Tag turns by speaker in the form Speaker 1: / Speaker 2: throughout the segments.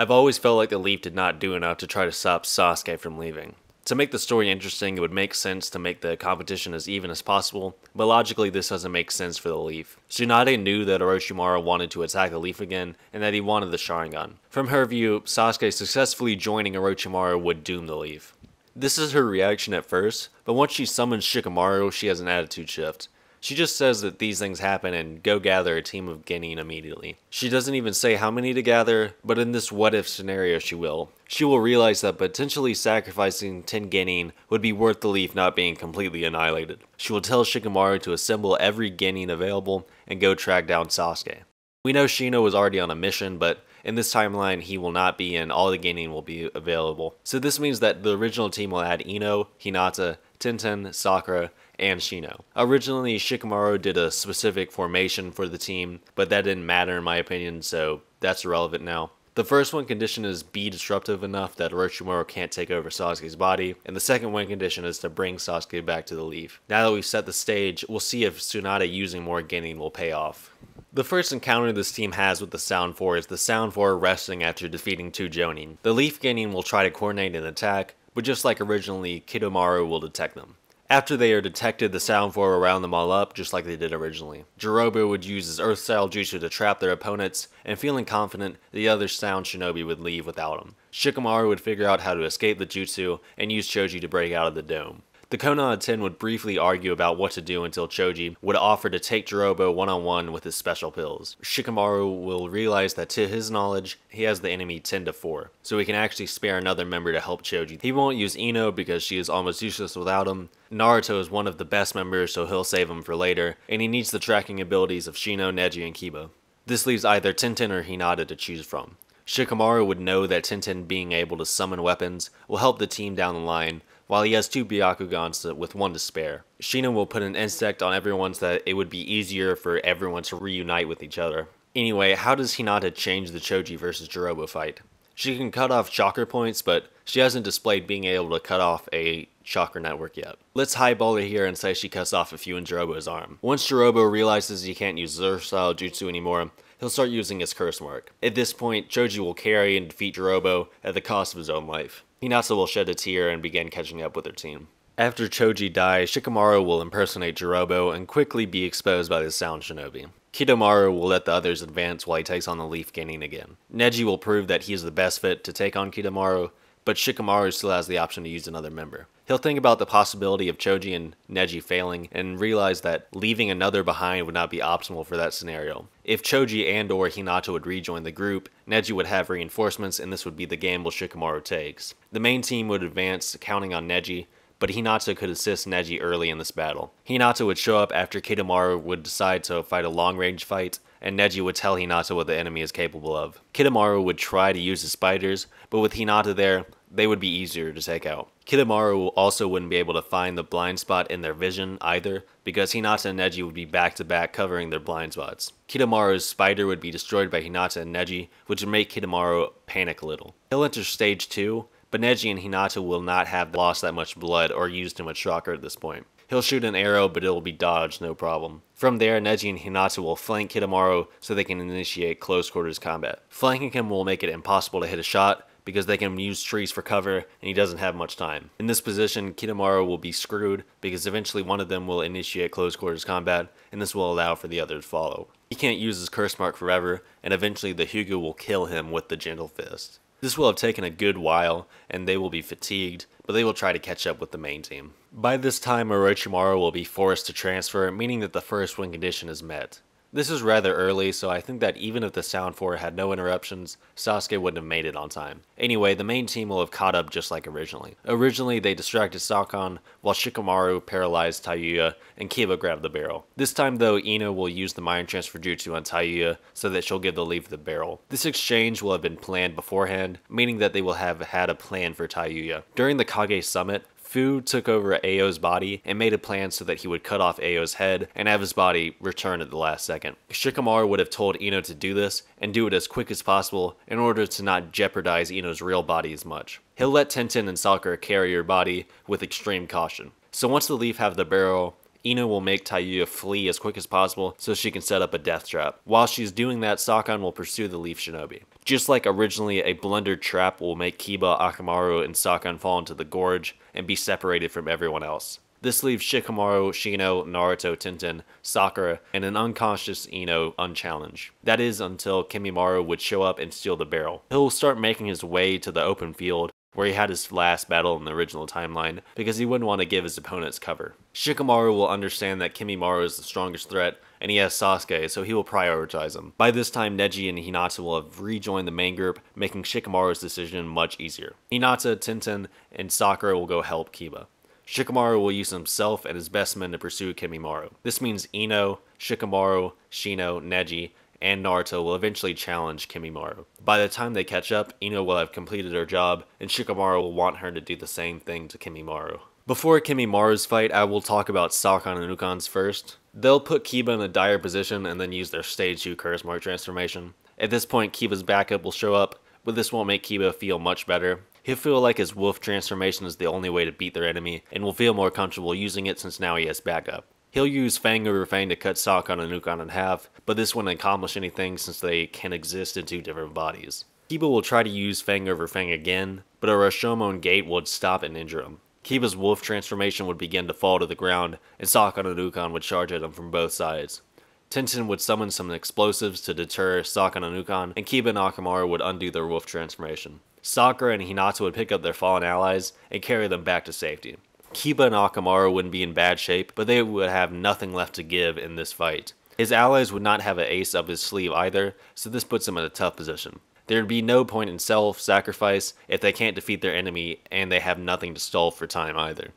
Speaker 1: I've always felt like the Leaf did not do enough to try to stop Sasuke from leaving. To make the story interesting, it would make sense to make the competition as even as possible, but logically this doesn't make sense for the Leaf. Tsunade knew that Orochimaru wanted to attack the Leaf again, and that he wanted the Sharingan. From her view, Sasuke successfully joining Orochimaru would doom the Leaf. This is her reaction at first, but once she summons Shikamaru, she has an attitude shift. She just says that these things happen and go gather a team of Genin immediately. She doesn't even say how many to gather, but in this what if scenario she will. She will realize that potentially sacrificing 10 Genin would be worth the leaf not being completely annihilated. She will tell Shikamaru to assemble every Genin available and go track down Sasuke. We know Shino was already on a mission, but in this timeline, he will not be and all the Genin will be available. So this means that the original team will add Ino, Hinata, Tintin, Sakura, and Shino. Originally, Shikamaru did a specific formation for the team, but that didn't matter in my opinion, so that's irrelevant now. The first win condition is be disruptive enough that Orochimaru can't take over Sasuke's body, and the second win condition is to bring Sasuke back to the leaf. Now that we've set the stage, we'll see if Tsunade using more Genin will pay off. The first encounter this team has with the Sound 4 is the Sound 4 resting after defeating two Jonin. The Leaf Genin will try to coordinate an attack, but just like originally, Kidomaru will detect them. After they are detected, the Sound Four will round them all up, just like they did originally. Jirobu would use his Earth-style jutsu to trap their opponents, and feeling confident, the other Sound Shinobi would leave without him. Shikamaru would figure out how to escape the jutsu, and use Choji to break out of the dome. The Kona Ten would briefly argue about what to do until Choji would offer to take Jirobo one-on-one with his special pills. Shikamaru will realize that to his knowledge, he has the enemy 10 to 4, so he can actually spare another member to help Choji. He won't use Ino because she is almost useless without him. Naruto is one of the best members so he'll save him for later, and he needs the tracking abilities of Shino, Neji, and Kiba. This leaves either Tenten or Hinata to choose from. Shikamaru would know that Tenten being able to summon weapons will help the team down the line, while he has two Byakugans with one to spare. Shino will put an insect on everyone so that it would be easier for everyone to reunite with each other. Anyway, how does Hinata change the Choji versus Jirobo fight? She can cut off chakra points, but she hasn't displayed being able to cut off a chakra network yet. Let's highball it here and say she cuts off a few in Jirobo's arm. Once Jirobo realizes he can't use Zer-style jutsu anymore, he'll start using his curse mark. At this point, Choji will carry and defeat Jirobo at the cost of his own life. Hinata will shed a tear and begin catching up with her team. After Choji dies, Shikamaru will impersonate Jirobo and quickly be exposed by the sound shinobi. Kitamaru will let the others advance while he takes on the Leaf Gaining again. Neji will prove that he is the best fit to take on Kitamaru, but Shikamaru still has the option to use another member. He'll think about the possibility of Choji and Neji failing and realize that leaving another behind would not be optimal for that scenario. If Choji and or Hinata would rejoin the group, Neji would have reinforcements and this would be the gamble Shikamaru takes. The main team would advance, counting on Neji, but Hinata could assist Neji early in this battle. Hinata would show up after Kitamaru would decide to fight a long-range fight, and Neji would tell Hinata what the enemy is capable of. Kitamaru would try to use his spiders, but with Hinata there, they would be easier to take out. Kitamaru also wouldn't be able to find the blind spot in their vision either, because Hinata and Neji would be back to back covering their blind spots. Kitamaru's spider would be destroyed by Hinata and Neji, which would make Kitamaru panic a little. He'll enter stage 2, but Neji and Hinata will not have lost that much blood or used too much shocker at this point. He'll shoot an arrow, but it'll be dodged, no problem. From there, Neji and Hinata will flank Kitamaru so they can initiate close quarters combat. Flanking him will make it impossible to hit a shot, because they can use trees for cover and he doesn't have much time. In this position, Kitamaro will be screwed because eventually one of them will initiate close quarters combat and this will allow for the other to follow. He can't use his curse mark forever and eventually the Hugo will kill him with the gentle fist. This will have taken a good while, and they will be fatigued, but they will try to catch up with the main team. By this time, Orochimaru will be forced to transfer, meaning that the first win condition is met. This is rather early, so I think that even if the Sound 4 had no interruptions, Sasuke wouldn't have made it on time. Anyway, the main team will have caught up just like originally. Originally, they distracted Sakon, while Shikamaru paralyzed Taiya, and Kiba grabbed the barrel. This time though, Ino will use the Mind Transfer Jutsu on Taiya so that she'll give the leaf the barrel. This exchange will have been planned beforehand, meaning that they will have had a plan for Taiya. During the Kage Summit, Fu took over Ao's body and made a plan so that he would cut off Ao's head and have his body return at the last second. Shikamaru would have told Ino to do this and do it as quick as possible in order to not jeopardize Ino's real body as much. He'll let Tenten and Sakura carry her body with extreme caution. So once the Leaf have the barrel, Ino will make Tayuya flee as quick as possible so she can set up a death trap. While she's doing that, Sakon will pursue the Leaf Shinobi. Just like originally, a blundered trap will make Kiba, Akamaru, and Sakon fall into the gorge and be separated from everyone else. This leaves Shikamaru, Shino, Naruto, Tenten, Sakura, and an unconscious Ino unchallenged. That is until Kimimaru would show up and steal the barrel. He'll start making his way to the open field where he had his last battle in the original timeline, because he wouldn't want to give his opponents cover. Shikamaru will understand that Kimimaru is the strongest threat, and he has Sasuke, so he will prioritize him. By this time, Neji and Hinata will have rejoined the main group, making Shikamaru's decision much easier. Hinata, Tintin, and Sakura will go help Kiba. Shikamaru will use himself and his best men to pursue Kimimaru. This means Ino, Shikamaru, Shino, Neji, and Naruto will eventually challenge Kimimaru. By the time they catch up, Ino will have completed her job, and Shikamaru will want her to do the same thing to Kimimaru. Before Kimimaru's fight, I will talk about Sakon and Ukon's first. They'll put Kiba in a dire position and then use their stage 2 curse mark transformation. At this point, Kiba's backup will show up, but this won't make Kiba feel much better. He'll feel like his wolf transformation is the only way to beat their enemy, and will feel more comfortable using it since now he has backup. He'll use Fang over Fang to cut Sakon and Nukon in half, but this wouldn't accomplish anything since they can exist in two different bodies. Kiba will try to use Fang over Fang again, but a Rashomon gate would stop and injure him. Kiba's wolf transformation would begin to fall to the ground, and Sakon and Nukon would charge at him from both sides. Tenten would summon some explosives to deter Sakon and Nukon, and Kiba and Akamaru would undo their wolf transformation. Sakura and Hinata would pick up their fallen allies and carry them back to safety. Kiba and Akamaru wouldn't be in bad shape, but they would have nothing left to give in this fight. His allies would not have an ace up his sleeve either, so this puts him in a tough position. There'd be no point in self-sacrifice if they can't defeat their enemy and they have nothing to stall for time either.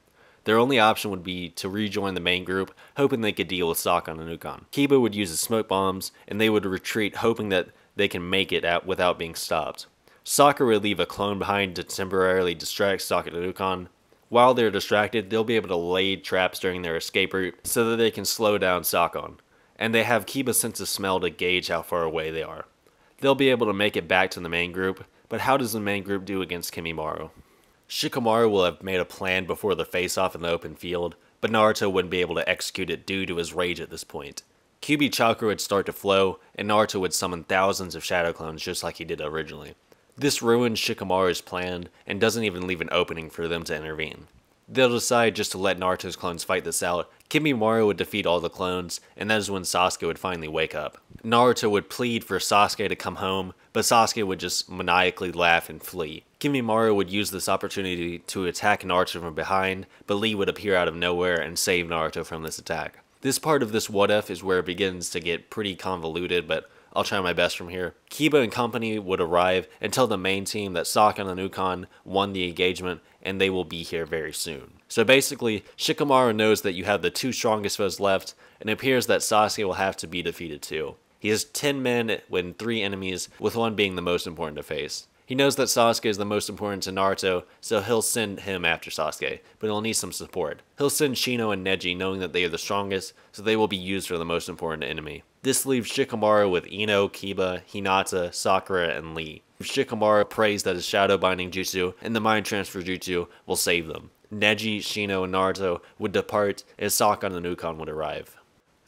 Speaker 1: Their only option would be to rejoin the main group, hoping they could deal with Sokka and Nukon. Kiba would use his smoke bombs, and they would retreat hoping that they can make it out without being stopped. Sokka would leave a clone behind to temporarily distract Sokka and Nukon, while they're distracted, they'll be able to lay traps during their escape route so that they can slow down Sakon. And they have Kiba's sense of smell to gauge how far away they are. They'll be able to make it back to the main group, but how does the main group do against Kimimaru? Shikamaru will have made a plan before the face-off in the open field, but Naruto wouldn't be able to execute it due to his rage at this point. Kyuubi chakra would start to flow, and Naruto would summon thousands of shadow clones just like he did originally. This ruins Shikamaru's plan and doesn't even leave an opening for them to intervene. They'll decide just to let Naruto's clones fight this out, Kimimaro would defeat all the clones, and that is when Sasuke would finally wake up. Naruto would plead for Sasuke to come home, but Sasuke would just maniacally laugh and flee. Kimimaro would use this opportunity to attack Naruto from behind, but Lee would appear out of nowhere and save Naruto from this attack. This part of this what if is where it begins to get pretty convoluted, but I'll try my best from here. Kiba and company would arrive and tell the main team that Sokka and Nukon won the engagement and they will be here very soon. So basically, Shikamaru knows that you have the two strongest foes left and it appears that Sasuke will have to be defeated too. He has 10 men when 3 enemies, with one being the most important to face. He knows that Sasuke is the most important to Naruto, so he'll send him after Sasuke, but he'll need some support. He'll send Shino and Neji knowing that they are the strongest, so they will be used for the most important enemy. This leaves Shikamaru with Ino, Kiba, Hinata, Sakura, and Lee. Shikamaru prays that his shadow binding jutsu and the mind transfer jutsu will save them. Neji, Shino, and Naruto would depart as Sakon and Nukon would arrive.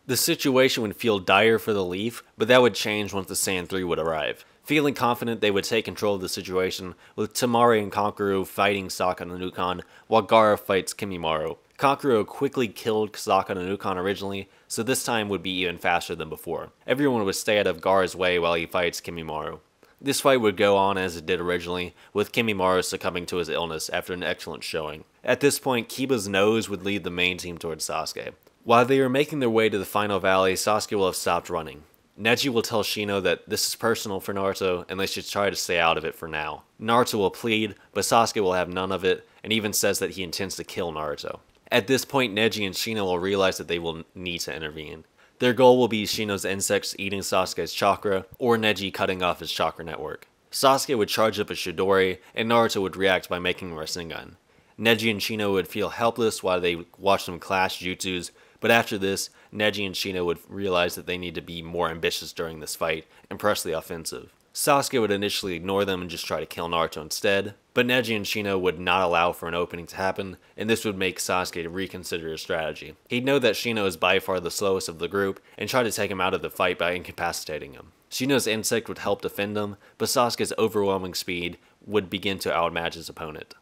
Speaker 1: The situation would feel dire for the Leaf, but that would change once the Sand 3 would arrive. Feeling confident they would take control of the situation, with Tamari and Konkuru fighting Sakon and Nukon, while Gara fights Kimimaru. Kakuro quickly killed Kazaka and Nukon originally, so this time would be even faster than before. Everyone would stay out of Gar's way while he fights Kimimaru. This fight would go on as it did originally, with Kimimaru succumbing to his illness after an excellent showing. At this point, Kiba's nose would lead the main team towards Sasuke. While they are making their way to the final valley, Sasuke will have stopped running. Neji will tell Shino that this is personal for Naruto and they should try to stay out of it for now. Naruto will plead, but Sasuke will have none of it and even says that he intends to kill Naruto. At this point, Neji and Shino will realize that they will need to intervene. Their goal will be Shino's insects eating Sasuke's chakra, or Neji cutting off his chakra network. Sasuke would charge up a Shidori, and Naruto would react by making a Rasengan. Neji and Shino would feel helpless while they watched them clash jutsus, but after this, Neji and Shino would realize that they need to be more ambitious during this fight and press the offensive. Sasuke would initially ignore them and just try to kill Naruto instead, but Neji and Shino would not allow for an opening to happen, and this would make Sasuke reconsider his strategy. He'd know that Shino is by far the slowest of the group and try to take him out of the fight by incapacitating him. Shino's insect would help defend him, but Sasuke's overwhelming speed would begin to outmatch his opponent.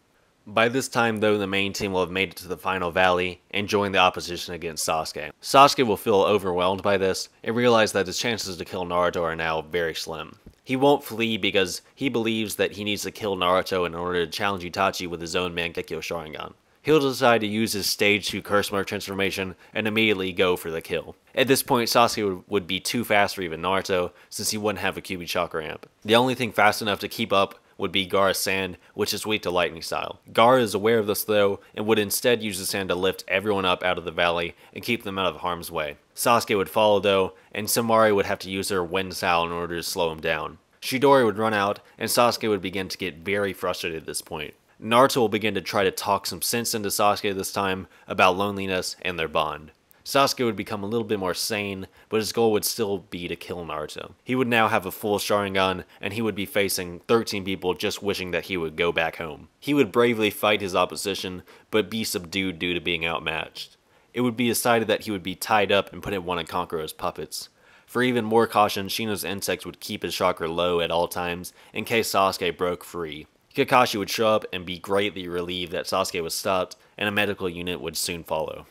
Speaker 1: By this time though, the main team will have made it to the final valley and joined the opposition against Sasuke. Sasuke will feel overwhelmed by this and realize that his chances to kill Naruto are now very slim. He won't flee because he believes that he needs to kill Naruto in order to challenge Itachi with his own Mangekyo Sharingan. He'll decide to use his stage 2 curse mark transformation and immediately go for the kill. At this point, Sasuke would be too fast for even Naruto, since he wouldn't have a Kyuubi chakra amp. The only thing fast enough to keep up would be Gara's Sand, which is weak to lightning style. Gara is aware of this though, and would instead use the sand to lift everyone up out of the valley and keep them out of harm's way. Sasuke would follow though, and Samari would have to use her wind style in order to slow him down. Shidori would run out, and Sasuke would begin to get very frustrated at this point. Naruto will begin to try to talk some sense into Sasuke this time about loneliness and their bond. Sasuke would become a little bit more sane, but his goal would still be to kill Naruto. He would now have a full Sharingan, and he would be facing 13 people just wishing that he would go back home. He would bravely fight his opposition, but be subdued due to being outmatched. It would be decided that he would be tied up and put in one of Conqueror's puppets. For even more caution, Shino's insects would keep his chakra low at all times in case Sasuke broke free. Kakashi would show up and be greatly relieved that Sasuke was stopped, and a medical unit would soon follow.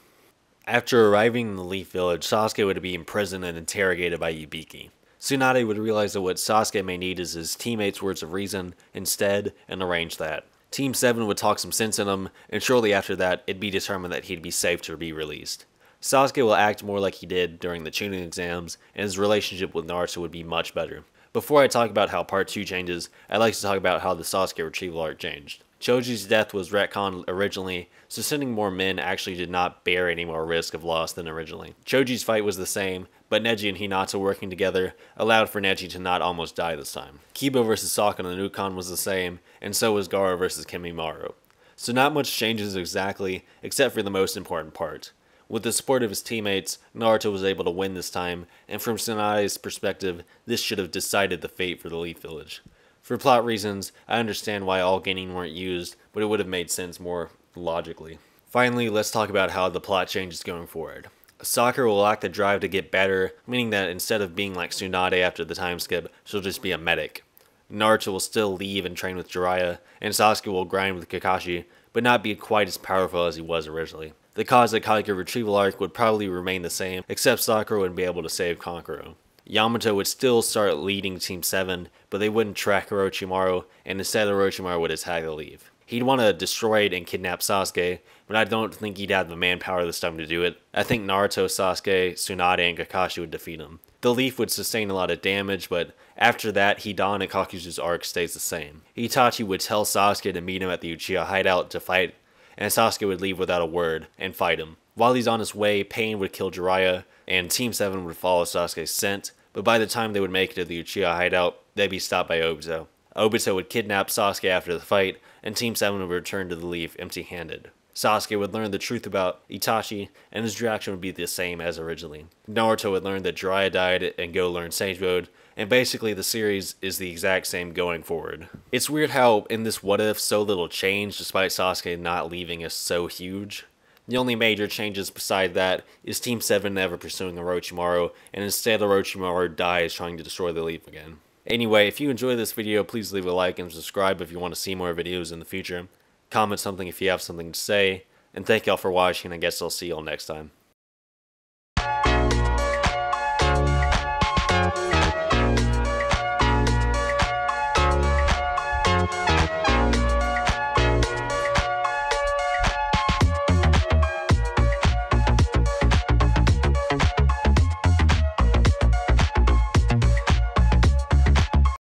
Speaker 1: After arriving in the Leaf Village, Sasuke would be imprisoned and interrogated by Ibiki. Tsunade would realize that what Sasuke may need is his teammates' words of reason instead and arrange that. Team 7 would talk some sense in him, and shortly after that, it'd be determined that he'd be safe to be released. Sasuke will act more like he did during the tuning exams, and his relationship with Naruto would be much better. Before I talk about how Part 2 changes, I'd like to talk about how the Sasuke retrieval arc changed. Choji's death was retconned originally, so sending more men actually did not bear any more risk of loss than originally. Choji's fight was the same, but Neji and Hinata working together allowed for Neji to not almost die this time. Kiba versus Sakon and Ukon was the same, and so was Gara versus Kimimaru. So not much changes exactly, except for the most important part. With the support of his teammates, Naruto was able to win this time, and from Tsunade's perspective, this should have decided the fate for the Leaf Village. For plot reasons, I understand why all Genin weren't used, but it would have made sense more logically. Finally, let's talk about how the plot changes going forward. Sakura will lack the drive to get better, meaning that instead of being like Tsunade after the time skip, she'll just be a medic. Naruto will still leave and train with Jiraiya, and Sasuke will grind with Kakashi, but not be quite as powerful as he was originally. The cause of Kaika retrieval arc would probably remain the same, except Sakura would be able to save Konkoro. Yamato would still start leading Team 7, but they wouldn't track Orochimaru, and instead Orochimaru would attack the leave. He'd want to destroy it and kidnap Sasuke, but I don't think he'd have the manpower this time to do it. I think Naruto, Sasuke, Tsunade, and Kakashi would defeat him. The leaf would sustain a lot of damage, but after that, Hidan and Kakuzu's arc stays the same. Itachi would tell Sasuke to meet him at the Uchiha hideout to fight and Sasuke would leave without a word and fight him. While he's on his way, Pain would kill Jiraiya, and Team 7 would follow Sasuke's scent, but by the time they would make it to the Uchiha hideout, they'd be stopped by Obito. Obito would kidnap Sasuke after the fight, and Team 7 would return to the Leaf empty handed. Sasuke would learn the truth about Itachi, and his reaction would be the same as originally. Naruto would learn that Jiraiya died and Go learn Sage Mode, and basically the series is the exact same going forward. It's weird how in this what if so little change despite Sasuke not leaving is so huge. The only major changes beside that is Team 7 never pursuing Orochimaru, and instead Orochimaru dies trying to destroy the leaf again. Anyway, if you enjoyed this video, please leave a like and subscribe if you want to see more videos in the future comment something if you have something to say. And thank y'all for watching. I guess I'll see y'all next time.